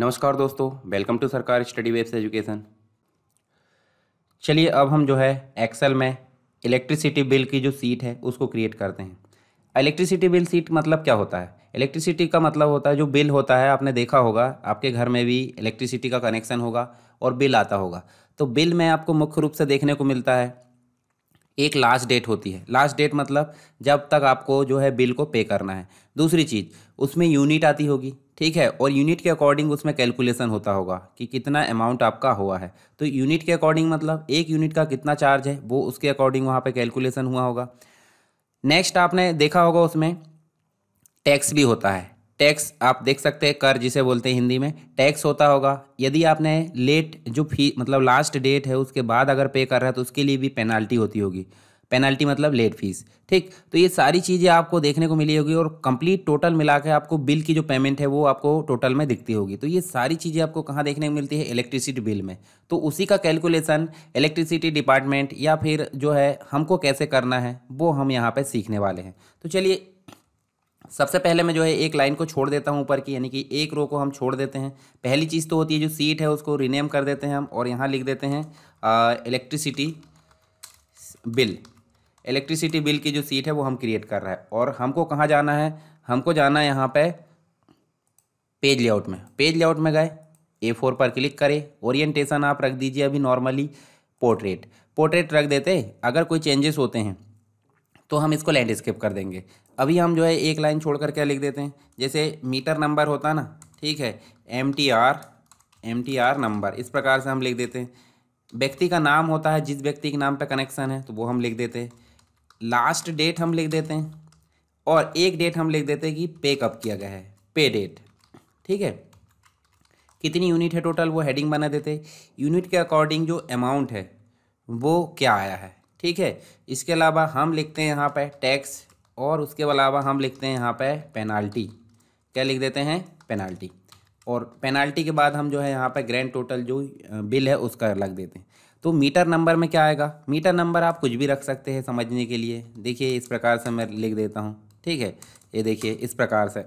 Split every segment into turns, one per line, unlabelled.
नमस्कार दोस्तों welcome to Sarkar Study Webs Education चलिए अब हम जो है एक्सेल में इलेक्ट्रिसिटी बिल की जो सीट है उसको क्रिएट करते हैं इलेक्ट्रिसिटी बिल सीट मतलब क्या होता है इलेक्ट्रिसिटी का मतलब होता है जो बिल होता है आपने देखा होगा आपके घर में भी इलेक्ट्रिसिटी का कनेक्शन होगा और बिल आता होगा तो बिल में आपको मुख्य रूप से देखने को मिलता है एक लास्ट डेट होती है लास्ट डेट मतलब जब तक आपको जो है बिल को पे करना है दूसरी चीज़ उसमें यूनिट आती होगी ठीक है और यूनिट के अकॉर्डिंग उसमें कैलकुलेशन होता होगा कि कितना अमाउंट आपका हुआ है तो यूनिट के अकॉर्डिंग मतलब एक यूनिट का कितना चार्ज है वो उसके अकॉर्डिंग वहाँ पे कैलकुलेशन हुआ होगा नेक्स्ट आपने देखा होगा उसमें टैक्स भी होता है टैक्स आप देख सकते हैं कर जिसे बोलते हैं हिंदी में टैक्स होता होगा यदि आपने लेट जो फी मतलब लास्ट डेट है उसके बाद अगर पे कर रहा है तो उसके लिए भी पेनाल्टी होती होगी पेनल्टी मतलब लेट फीस ठीक तो ये सारी चीज़ें आपको देखने को मिली होगी और कंप्लीट टोटल मिला के आपको बिल की जो पेमेंट है वो आपको टोटल में दिखती होगी तो ये सारी चीज़ें आपको कहाँ देखने को मिलती है इलेक्ट्रिसिटी बिल में तो उसी का कैलकुलेशन इलेक्ट्रिसिटी डिपार्टमेंट या फिर जो है हमको कैसे करना है वो हम यहाँ पर सीखने वाले हैं तो चलिए सबसे पहले मैं जो है एक लाइन को छोड़ देता हूँ ऊपर की यानी कि एक रो को हम छोड़ देते हैं पहली चीज़ तो होती है जो सीट है उसको रिनेम कर देते हैं हम और यहाँ लिख देते हैं इलेक्ट्रिसिटी बिल इलेक्ट्रिसिटी बिल की जो सीट है वो हम क्रिएट कर रहा है और हमको कहाँ जाना है हमको जाना है यहाँ पर पेज लेआउट में पेज लेआउट में गए ए फोर पर क्लिक करें ओरिएंटेशन आप रख दीजिए अभी नॉर्मली पोर्ट्रेट पोर्ट्रेट रख देते अगर कोई चेंजेस होते हैं तो हम इसको लैंडस्केप कर देंगे अभी हम जो है एक लाइन छोड़ कर क्या लिख देते हैं जैसे मीटर नंबर होता ना ठीक है M T R M T R number इस प्रकार से हम लिख देते हैं व्यक्ति का नाम होता है जिस व्यक्ति के नाम पर कनेक्शन है तो वो हम लिख देते हैं लास्ट डेट हम लिख देते हैं और एक डेट हम लिख देते हैं कि पे कब किया गया है पे डेट ठीक है कितनी यूनिट है टोटल वो हेडिंग बना देते यूनिट के अकॉर्डिंग जो अमाउंट है वो क्या आया है ठीक है इसके अलावा हम लिखते हैं यहाँ पर टैक्स और उसके अलावा हम लिखते हैं यहाँ पर पेनाल्टी क्या लिख देते हैं पेनाल्टी और पेनाल्टी के बाद हम जो है यहाँ पर ग्रैंड टोटल जो बिल है उसका लग देते हैं तो मीटर नंबर में क्या आएगा मीटर नंबर आप कुछ भी रख सकते हैं समझने के लिए देखिए इस प्रकार से मैं लिख देता हूँ ठीक है ये देखिए इस प्रकार से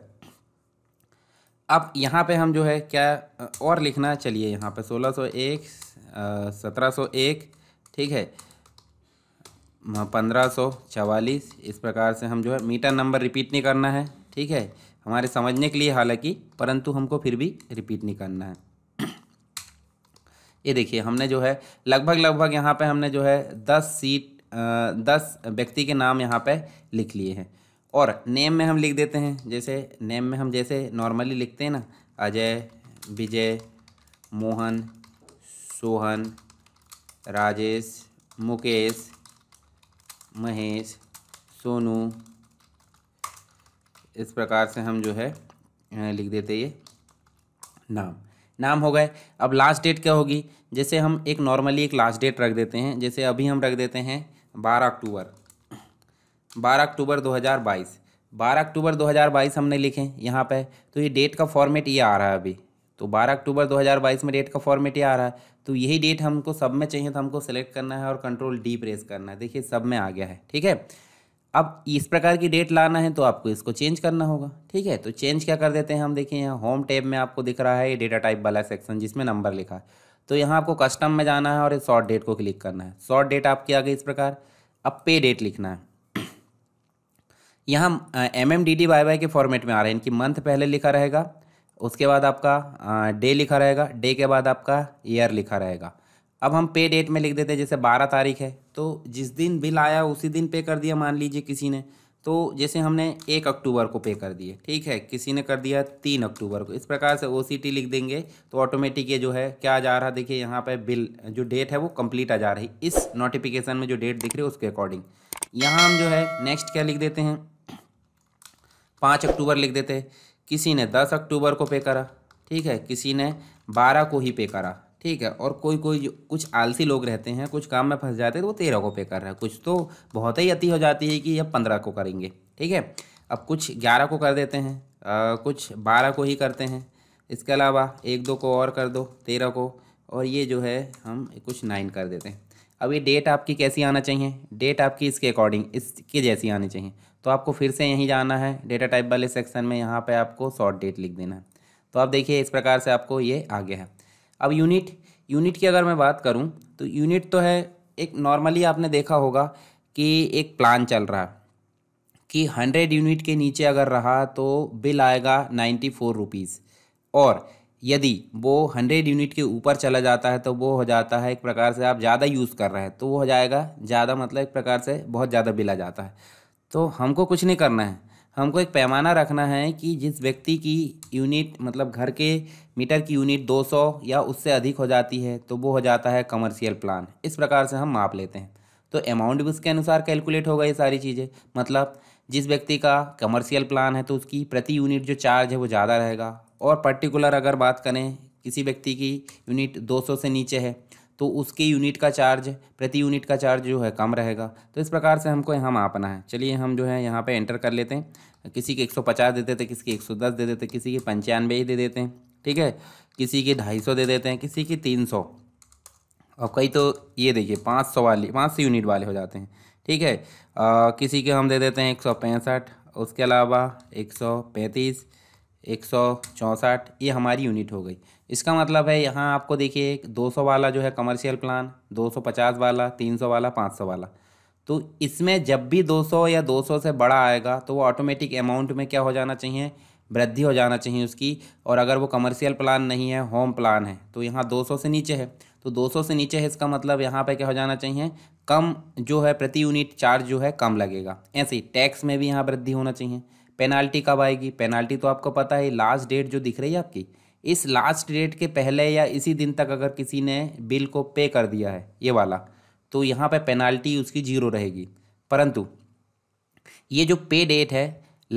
अब यहाँ पे हम जो है क्या और लिखना चलिए यहाँ पे सोलह सौ एक सत्रह सौ एक ठीक है पंद्रह सौ चवालीस इस प्रकार से हम जो है मीटर नंबर रिपीट नहीं करना है ठीक है हमारे समझने के लिए हालांकि परंतु हमको फिर भी रिपीट नहीं करना है ये देखिए हमने जो है लगभग लगभग यहाँ पे हमने जो है दस सीट दस व्यक्ति के नाम यहाँ पे लिख लिए हैं और नेम में हम लिख देते हैं जैसे नेम में हम जैसे नॉर्मली लिखते हैं ना अजय विजय मोहन सोहन राजेश मुकेश महेश सोनू इस प्रकार से हम जो है लिख देते ये नाम नाम हो गए अब लास्ट डेट क्या होगी जैसे हम एक नॉर्मली एक लास्ट डेट रख देते हैं जैसे अभी हम रख देते हैं बारह अक्टूबर बारह अक्टूबर दो हज़ार बाईस बारह अक्टूबर दो हज़ार बाईस हमने लिखे यहाँ पे तो ये डेट का फॉर्मेट ये आ रहा है अभी तो बारह अक्टूबर दो हज़ार बाईस में डेट का फॉर्मेट ये आ रहा है तो यही डेट हमको सब में चाहिए तो हमको सेलेक्ट करना है और कंट्रोल डी प्रेस करना है देखिए सब में आ गया है ठीक है अब इस प्रकार की डेट लाना है तो आपको इसको चेंज करना होगा ठीक है तो चेंज क्या कर देते हैं हम देखिए यहाँ होम टैब में आपको दिख रहा है ये डेटा टाइप वाला सेक्शन जिसमें नंबर लिखा है तो यहाँ आपको कस्टम में जाना है और शॉर्ट डेट को क्लिक करना है शॉर्ट डेट आपके आगे इस प्रकार अब पे डेट लिखना है यहाँ M M D D Y Y के फॉर्मेट में आ रहा है इनकी मंथ पहले लिखा रहेगा उसके बाद आपका डे लिखा रहेगा डे के बाद आपका ईयर लिखा रहेगा अब हम पे डेट में लिख देते हैं जैसे बारह तारीख है तो जिस दिन बिल आया उसी दिन पे कर दिया मान लीजिए किसी ने तो जैसे हमने एक अक्टूबर को पे कर दिए ठीक है किसी ने कर दिया तीन अक्टूबर को इस प्रकार से ओ लिख देंगे तो ऑटोमेटिक ये जो है क्या आ जा रहा देखिए यहाँ पर बिल जो डेट है वो कम्प्लीट आ जा रही इस नोटिफिकेशन में जो डेट दिख रही है उसके अकॉर्डिंग यहाँ हम जो है नेक्स्ट क्या लिख देते हैं पाँच अक्टूबर लिख देते हैं किसी ने दस अक्टूबर को पे करा ठीक है किसी ने बारह को ही पे करा ठीक है और कोई कोई कुछ आलसी लोग रहते हैं कुछ काम में फंस जाते हैं तो वो तेरह को पे कर रहा है कुछ तो बहुत ही अति हो जाती है कि अब पंद्रह को करेंगे ठीक है अब कुछ ग्यारह को कर देते हैं आ, कुछ बारह को ही करते हैं इसके अलावा एक दो को और कर दो तेरह को और ये जो है हम कुछ नाइन कर देते हैं अब ये डेट आपकी कैसी आना चाहिए डेट आपकी इसके अकॉर्डिंग इसके जैसी आनी चाहिए तो आपको फिर से यहीं जाना है डेटा टाइप वाले सेक्शन में यहाँ पे आपको शॉर्ट डेट लिख देना है तो आप देखिए इस प्रकार से आपको ये आ गया है अब यूनिट यूनिट की अगर मैं बात करूँ तो यूनिट तो है एक नॉर्मली आपने देखा होगा कि एक प्लान चल रहा है कि हंड्रेड यूनिट के नीचे अगर रहा तो बिल आएगा नाइन्टी फोर रुपीज़ और यदि वो हंड्रेड यूनिट के ऊपर चला जाता है तो वो हो जाता है एक प्रकार से आप ज़्यादा यूज़ कर रहे हैं तो वो हो जाएगा ज़्यादा मतलब एक प्रकार से बहुत ज़्यादा बिल आ जाता है तो हमको कुछ नहीं करना है हमको एक पैमाना रखना है कि जिस व्यक्ति की यूनिट मतलब घर के मीटर की यूनिट 200 या उससे अधिक हो जाती है तो वो हो जाता है कमर्शियल प्लान इस प्रकार से हम माप लेते हैं तो अमाउंट भी उसके अनुसार कैलकुलेट होगा ये सारी चीज़ें मतलब जिस व्यक्ति का कमर्शियल प्लान है तो उसकी प्रति यूनिट जो चार्ज है वो ज़्यादा रहेगा और पर्टिकुलर अगर बात करें किसी व्यक्ति की यूनिट 200 से नीचे है तो उसके यूनिट का चार्ज प्रति यूनिट का चार्ज जो है कम रहेगा तो इस प्रकार से हमको यहाँ मापना है चलिए हम जो है यहाँ पे एंटर कर लेते हैं किसी के 150 देते थे किसी के 110 दे देते किसी के पंचानवे ही दे देते हैं ठीक है किसी के ढाई दे देते हैं किसी की तीन और कई तो ये देखिए पाँच सौ वाले पाँच सौ यूनिट वाले हो जाते हैं ठीक है आ, किसी के हम दे देते हैं एक उसके अलावा एक एक सौ चौंसठ ये हमारी यूनिट हो गई इसका मतलब है यहाँ आपको देखिए दो सौ वाला जो है कमर्शियल प्लान दो सौ पचास वाला तीन सौ वाला पाँच सौ वाला तो इसमें जब भी दो सौ या दो सौ से बड़ा आएगा तो वो ऑटोमेटिक अमाउंट में क्या हो जाना चाहिए वृद्धि हो जाना चाहिए उसकी और अगर वो कमर्शियल प्लान नहीं है होम प्लान है तो यहाँ 200 से नीचे है तो 200 से नीचे है इसका मतलब यहाँ पे क्या हो जाना चाहिए कम जो है प्रति यूनिट चार्ज जो है कम लगेगा ऐसे ही टैक्स में भी यहाँ वृद्धि होना चाहिए पेनाल्टी कब आएगी पेनाल्टी तो आपको पता है लास्ट डेट जो दिख रही है आपकी इस लास्ट डेट के पहले या इसी दिन तक अगर किसी ने बिल को पे कर दिया है ये वाला तो यहाँ पे पेनाल्टी उसकी जीरो रहेगी परंतु ये जो पे डेट है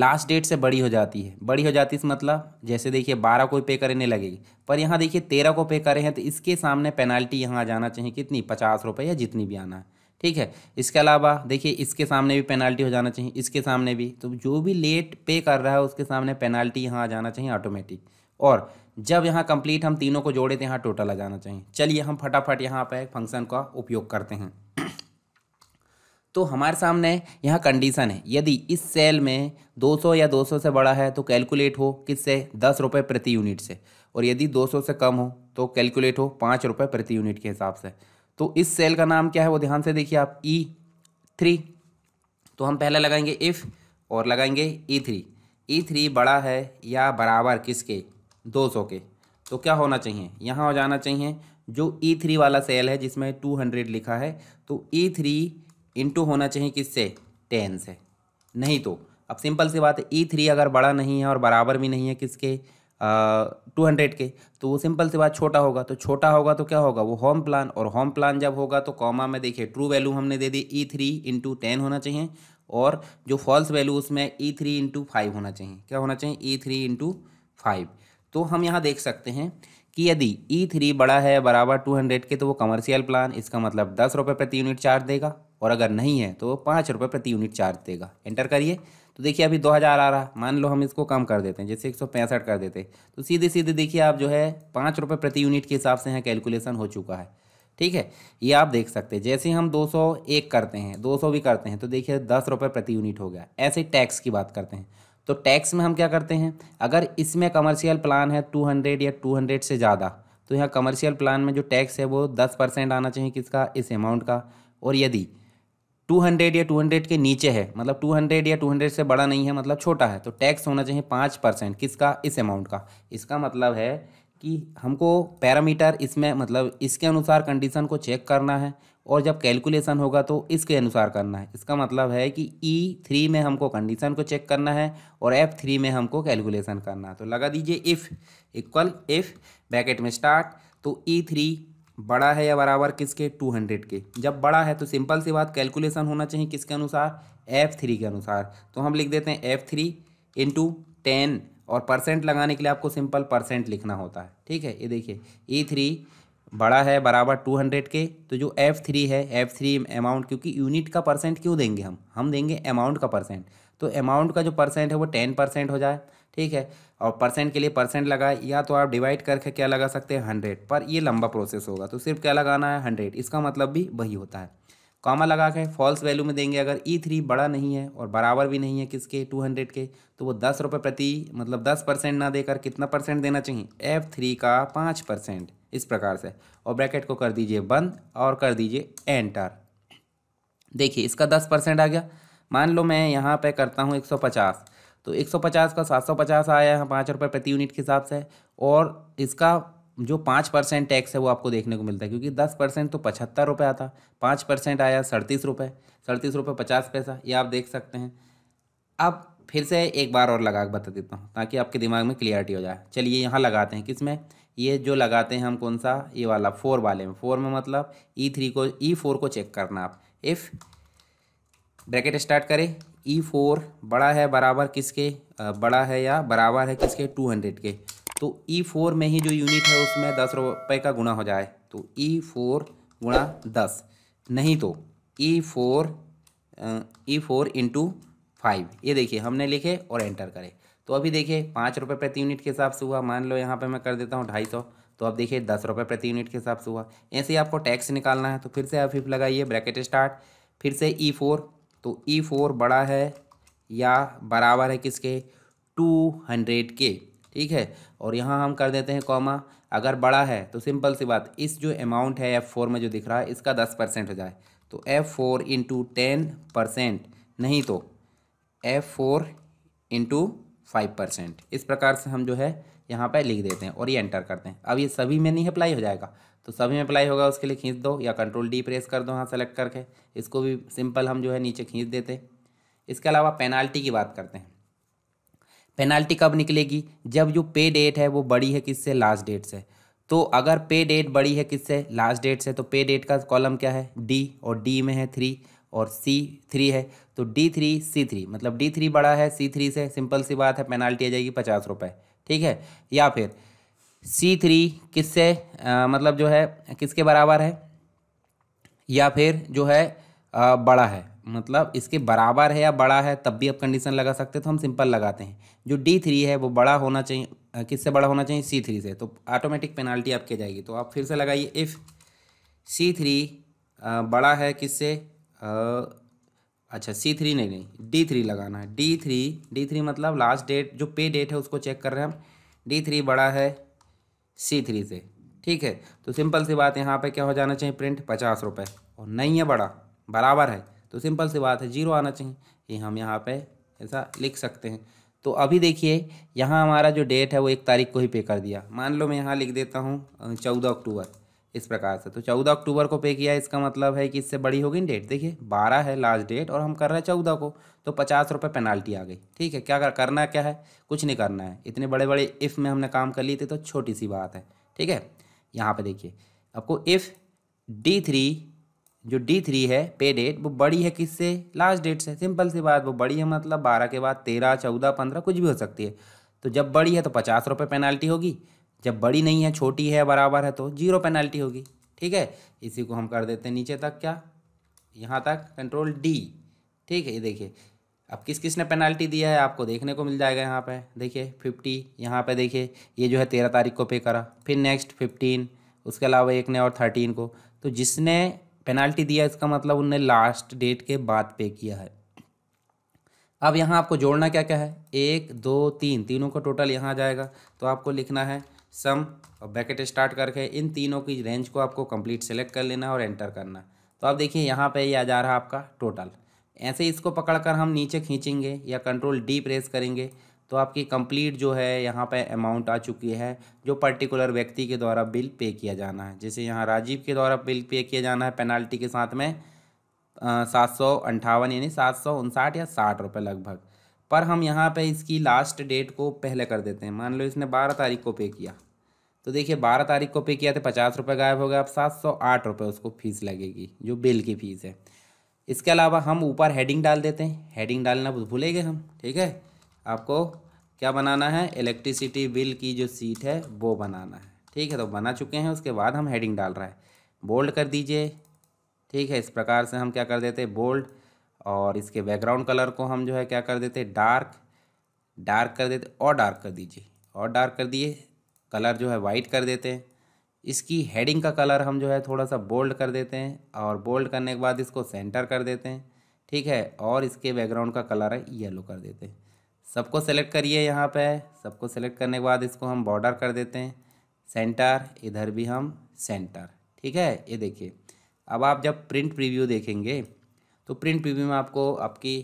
लास्ट डेट से बड़ी हो जाती है बड़ी हो जाती है मतलब जैसे देखिए बारह को पे करने लगेगी पर यहाँ देखिए तेरह को पे करें हैं तो इसके सामने पेनाल्टी यहाँ आ जाना चाहिए कितनी पचास रुपये या जितनी भी आना है ठीक है इसके अलावा देखिए इसके सामने भी पेनाल्टी हो जाना चाहिए इसके सामने भी तो जो भी लेट पे कर रहा है उसके सामने पेनाल्टी यहाँ आ जाना चाहिए ऑटोमेटिक और जब यहाँ कंप्लीट हम तीनों को जोड़े थे तो यहाँ टोटल आ जाना चाहिए चलिए हम फटाफट यहाँ पर फंक्शन का उपयोग करते हैं तो हमारे सामने यहाँ कंडीशन है यदि इस सेल में 200 या 200 से बड़ा है तो कैलकुलेट हो किससे दस रुपये प्रति यूनिट से और यदि 200 से कम हो तो कैलकुलेट हो पाँच रुपये प्रति यूनिट के हिसाब से तो इस सेल का नाम क्या है वो ध्यान से देखिए आप ई e थ्री तो हम पहले लगाएंगे इफ़ और लगाएंगे ई थ्री ई थ्री बड़ा है या बराबर किसके दो सौ के तो क्या होना चाहिए यहाँ हो जाना चाहिए जो ई e थ्री वाला सेल है जिसमें टू हंड्रेड लिखा है तो ई थ्री इंटू होना चाहिए किससे टेन से नहीं तो अब सिंपल सी बात है ई e थ्री अगर बड़ा नहीं है और बराबर भी नहीं है किसके टू हंड्रेड के तो वो सिंपल सी बात छोटा होगा तो छोटा होगा तो क्या होगा वो होम प्लान और होम प्लान जब होगा तो कॉमा में देखिए ट्रू वैल्यू हमने दे दी ई थ्री इंटू टेन होना चाहिए और जो फॉल्स वैल्यू उसमें ई थ्री इंटू फाइव होना चाहिए क्या होना चाहिए ई थ्री इंटू फाइव तो हम यहाँ देख सकते हैं कि यदि ई e थ्री बड़ा है बराबर टू हंड्रेड के तो वो कमर्शियल प्लान इसका मतलब दस रुपये प्रति यूनिट चार्ज देगा और अगर नहीं है तो वो पाँच रुपये प्रति यूनिट चार्ज देगा एंटर करिए तो देखिए अभी दो हज़ार आ रहा मान लो हम इसको कम कर देते हैं जैसे एक सौ पैंसठ कर देते तो सीधे सीधे देखिए आप जो है पाँच रुपये प्रति यूनिट के हिसाब से यहाँ कैलकुलेशन हो चुका है ठीक है ये आप देख सकते हैं जैसे हम दो सौ एक करते हैं दो सौ भी करते हैं तो देखिए दस रुपये प्रति यूनिट हो गया ऐसे टैक्स की बात करते हैं तो टैक्स में हम क्या करते हैं अगर इसमें कमर्शियल प्लान है टू हंड्रेड या टू हंड्रेड से ज़्यादा तो यहाँ कमर्शियल प्लान में जो टैक्स है वो दस परसेंट आना चाहिए किसका इस अमाउंट का और यदि 200 या 200 के नीचे है मतलब 200 या 200 से बड़ा नहीं है मतलब छोटा है तो टैक्स होना चाहिए पाँच परसेंट किसका इस अमाउंट का इसका मतलब है कि हमको पैरामीटर इसमें मतलब इसके अनुसार कंडीशन को चेक करना है और जब कैलकुलेशन होगा तो इसके अनुसार करना है इसका मतलब है कि ई e थ्री में हमको कंडीशन को चेक करना है और एफ थ्री में हमको कैलकुलेशन करना है तो लगा दीजिए इफ़ इक्वल इफ़ ब्रैकेट में स्टार्ट तो ई e थ्री बड़ा है या बराबर किसके टू हंड्रेड के जब बड़ा है तो सिंपल सी बात कैलकुलेशन होना चाहिए किसके अनुसार एफ थ्री के अनुसार तो हम लिख देते हैं एफ थ्री इंटू टेन और परसेंट लगाने के लिए आपको सिंपल परसेंट लिखना होता है ठीक है ये देखिए ई e थ्री बड़ा है बराबर टू हंड्रेड के तो जो एफ थ्री है एफ थ्री अमाउंट क्योंकि यूनिट का परसेंट क्यों देंगे हम हम देंगे अमाउंट का परसेंट तो अमाउंट का जो परसेंट है वो टेन परसेंट हो जाए ठीक है और परसेंट के लिए परसेंट लगाए या तो आप डिवाइड करके क्या लगा सकते हैं हंड्रेड पर ये लंबा प्रोसेस होगा तो सिर्फ क्या लगाना है हंड्रेड इसका मतलब भी वही होता है कॉमा लगा के फॉल्स वैल्यू में देंगे अगर ई e थ्री बड़ा नहीं है और बराबर भी नहीं है किसके टू हंड्रेड के तो वो दस रुपये प्रति मतलब दस परसेंट ना देकर कितना परसेंट देना चाहिए एफ थ्री का पाँच परसेंट इस प्रकार से और ब्रैकेट को कर दीजिए बंद और कर दीजिए एंटर देखिए इसका दस परसेंट आ गया मान लो मैं यहाँ पे करता हूँ 150 तो 150 का 750 आया है पाँच रुपये प्रति यूनिट के हिसाब से और इसका जो पाँच परसेंट टैक्स है वो आपको देखने को मिलता है क्योंकि दस परसेंट तो पचहत्तर रुपये आता पाँच परसेंट आया सड़तीस रुपये सड़तीस रुपये पचास पैसा ये आप देख सकते हैं अब फिर से एक बार और लगा बता देता हूँ ताकि आपके दिमाग में क्लियरिटी हो जाए चलिए यहाँ लगाते हैं किस में ये जो लगाते हैं हम कौन सा ये वाला फोर वाले में फोर में मतलब ई थ्री को ई फोर को चेक करना आप इफ़ ब्रैकेट स्टार्ट करें ई फोर बड़ा है बराबर किसके बड़ा है या बराबर है किसके टू हंड्रेड के तो ई फोर में ही जो यूनिट है उसमें दस रुपये का गुणा हो जाए तो ई फोर गुणा दस नहीं तो E four E four into five ये देखिए हमने लिखे और एंटर करें तो अभी देखिए पाँच रुपये प्रति यूनिट के हिसाब से हुआ मान लो यहाँ पे मैं कर देता हूँ ढाई सौ तो अब देखिए दस रुपये प्रति यूनिट के हिसाब से हुआ ऐसे ही आपको टैक्स निकालना है तो फिर से आप लगाइए ब्रैकेट स्टार्ट फिर से ई फोर तो ई e फोर बड़ा है या बराबर है किसके टू हंड्रेड के ठीक है और यहाँ हम कर देते हैं कॉमा अगर बड़ा है तो सिंपल सी बात इस जो अमाउंट है एफ़ फोर में जो दिख रहा है इसका दस परसेंट हो जाए तो F four into ten percent नहीं तो F four into five percent इस प्रकार से हम जो है यहाँ पर लिख देते हैं और ये एंटर करते हैं अब ये सभी में नहीं अप्लाई हो जाएगा तो सभी में अप्लाई होगा उसके लिए खींच दो या कंट्रोल डी प्रेस कर दो हाँ सेलेक्ट करके इसको भी सिंपल हम जो है नीचे खींच देते इसके अलावा पेनाल्टी की बात करते हैं पेनाल्टी कब निकलेगी जब जो पे डेट है वो बड़ी है किससे लास्ट डेट से तो अगर पे डेट बड़ी है किससे लास्ट डेट से तो पे डेट का कॉलम क्या है डी और डी में है थ्री और सी थ्री है तो डी थ्री सी थ्री मतलब डी थ्री बड़ा है सी थ्री से सिंपल सी बात है पेनाल्टी आ जाएगी पचास रुपये ठीक है या फिर सी थ्री किससे मतलब जो है किसके बराबर है या फिर जो है आ, बड़ा है मतलब इसके बराबर है या बड़ा है तब भी आप कंडीशन लगा सकते हैं तो हम सिंपल लगाते हैं जो डी थ्री है वो बड़ा होना चाहिए किससे बड़ा होना चाहिए सी थ्री से तो ऑटोमेटिक पेनाल्टी आपके जाएगी तो आप फिर से लगाइए इफ़ सी थ्री बड़ा है किससे अच्छा सी थ्री नहीं नहीं डी थ्री लगाना है डी थ्री डी थ्री मतलब लास्ट डेट जो पे डेट है उसको चेक कर रहे हैं हम डी थ्री बड़ा है सी थ्री से ठीक है तो सिंपल सी बात यहाँ पे क्या हो जाना चाहिए प्रिंट पचास रुपये और नहीं है बड़ा बराबर है तो सिंपल सी बात है जीरो आना चाहिए ये हम यहाँ पे ऐसा लिख सकते हैं तो अभी देखिए यहाँ हमारा जो डेट है वो एक तारीख को ही पे कर दिया मान लो मैं यहाँ लिख देता हूँ चौदह अक्टूबर इस प्रकार से तो चौदह अक्टूबर को पे किया इसका मतलब है कि इससे बड़ी होगी डेट देखिए बारह है लास्ट डेट और हम कर रहे हैं चौदह को तो पचास रुपये पेनाल्टी आ गई ठीक है क्या कर, करना क्या है कुछ नहीं करना है इतने बड़े बड़े इफ़ में हमने काम कर लिए थे तो छोटी सी बात है ठीक है यहाँ पर देखिए आपको इफ़ डी थ्री जो डी थ्री है पे डेट वो बड़ी है किससे लास्ट डेट से सिंपल सी बात वो बड़ी है मतलब बारह के बाद तेरह चौदह पंद्रह कुछ भी हो सकती है तो जब बड़ी है तो पचास रुपये पेनाल्टी होगी जब बड़ी नहीं है छोटी है बराबर है तो जीरो पेनल्टी होगी ठीक है इसी को हम कर देते हैं नीचे तक क्या यहाँ तक कंट्रोल डी ठीक है ये देखिए अब किस किस ने पेनल्टी दिया है आपको देखने को मिल जाएगा यहाँ पे देखिए फिफ्टी यहाँ पे देखिए ये जो है तेरह तारीख को पे करा फिर नेक्स्ट फिफ्टीन उसके अलावा एक ने और थर्टीन को तो जिसने पेनल्टी दिया इसका मतलब उनने लास्ट डेट के बाद पे किया है अब यहाँ आपको जोड़ना क्या क्या है एक दो तीन तीनों का टोटल यहाँ जाएगा तो आपको लिखना है सम और ब्रैकेट स्टार्ट करके इन तीनों की रेंज को आपको कंप्लीट सेलेक्ट कर लेना और एंटर करना तो आप देखिए यहाँ पे ये आ जा रहा है आपका टोटल ऐसे इसको पकड़कर हम नीचे खींचेंगे या कंट्रोल डी प्रेस करेंगे तो आपकी कंप्लीट जो है यहाँ पे अमाउंट आ चुकी है जो पर्टिकुलर व्यक्ति के द्वारा बिल पे किया जाना है जैसे यहाँ राजीव के द्वारा बिल पे किया जाना है पेनाल्टी के साथ में सात सौ अंठावन यानी सात सौ उनसाठ या साठ रुपये लगभग पर हम यहाँ पे इसकी लास्ट डेट को पहले कर देते हैं मान लो इसने बारह तारीख को पे किया तो देखिए बारह तारीख को पे किया था पचास रुपये गायब हो गया अब सात सौ आठ रुपये उसको फीस लगेगी जो बिल की फ़ीस है इसके अलावा हम ऊपर हेडिंग डाल देते हैं हेडिंग डालना भूलेंगे हम ठीक है आपको क्या बनाना है इलेक्ट्रिसिटी बिल की जो सीट है वो बनाना है ठीक है तो बना चुके हैं उसके बाद हम हेडिंग डाल रहा है बोल्ड कर दीजिए ठीक है इस प्रकार से हम क्या कर देते हैं बोल्ड और इसके बैकग्राउंड कलर को हम जो है क्या कर देते डार्क डार्क कर देते और डार्क कर दीजिए और डार्क कर दिए कलर जो है वाइट कर देते हैं इसकी हेडिंग का कलर हम जो है थोड़ा सा बोल्ड कर देते हैं और बोल्ड करने के बाद इसको सेंटर कर देते हैं ठीक है और इसके बैकग्राउंड का कलर है येलो कर देते हैं सबको सेलेक्ट करिए यहाँ पे सबको सेलेक्ट करने के बाद इसको हम बॉर्डर कर देते हैं सेंटर इधर भी हम सेंटर ठीक है ये देखिए अब आप जब प्रिंट प्रीव्यू देखेंगे तो प्रिंट प्रीव्यू में आपको आपकी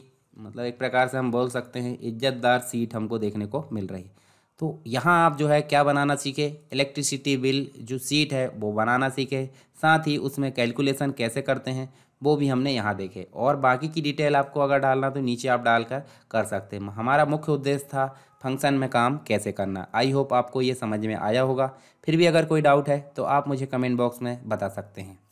मतलब एक प्रकार से हम बोल सकते हैं इज्जतदार सीट हमको देखने को मिल रही है तो यहाँ आप जो है क्या बनाना सीखे इलेक्ट्रिसिटी बिल जो सीट है वो बनाना सीखे साथ ही उसमें कैलकुलेशन कैसे करते हैं वो भी हमने यहाँ देखे और बाकी की डिटेल आपको अगर डालना तो नीचे आप डालकर कर सकते हैं हमारा मुख्य उद्देश्य था फंक्शन में काम कैसे करना आई होप आपको ये समझ में आया होगा फिर भी अगर कोई डाउट है तो आप मुझे कमेंट बॉक्स में बता सकते हैं